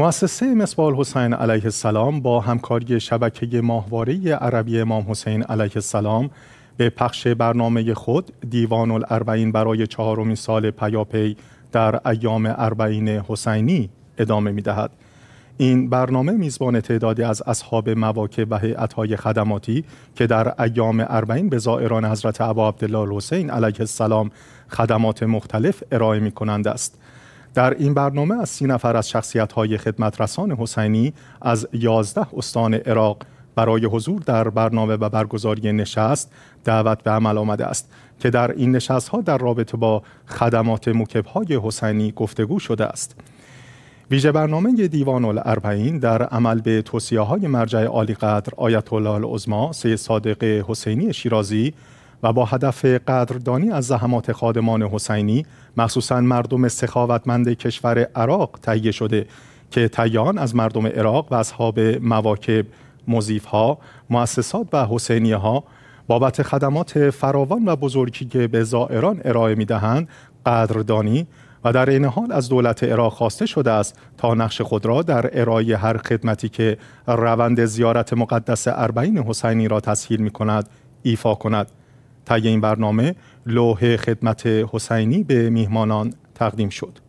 مؤسسه مصباح حسین علیه السلام با همکاری شبکه ماهواره عربی امام حسین علیه السلام به پخش برنامه خود دیوان الاربعین برای چهارمین سال پیاپی در ایام اربعین حسینی ادامه می دهد. این برنامه میزبان تعدادی از اصحاب مواکه و هیئت‌های خدماتی که در ایام اربعین به زائران حضرت ابا عبدالله حسین علیه السلام خدمات مختلف ارائه می کنند است. در این برنامه از سی نفر از شخصیت‌های خدمترسان حسینی از 11 استان عراق برای حضور در برنامه و برگزاری نشست دعوت به عمل آمده است که در این نشست ها در رابطه با خدمات مکب های حسینی گفتگو شده است. ویژه برنامه دیوان الاربعین در عمل به توصیه های مرجع عالی قدر آیت الله العظما سید صادق حسینی شیرازی و با هدف قدردانی از زحمات خادمان حسینی مخصوصا مردم سخاوتمند کشور عراق تهیه شده که تیان از مردم عراق و اصحاب مواکب ها، مؤسسات و حسینی ها بابت خدمات فراوان و بزرگی که به زائران ارائه می دهند قدردانی و در این حال از دولت عراق خواسته شده است تا نقش خود را در ارائه هر خدمتی که روند زیارت مقدس اربعین حسینی را تسهیل می کند ایفا کند طی این برنامه لوح خدمت حسینی به میهمانان تقدیم شد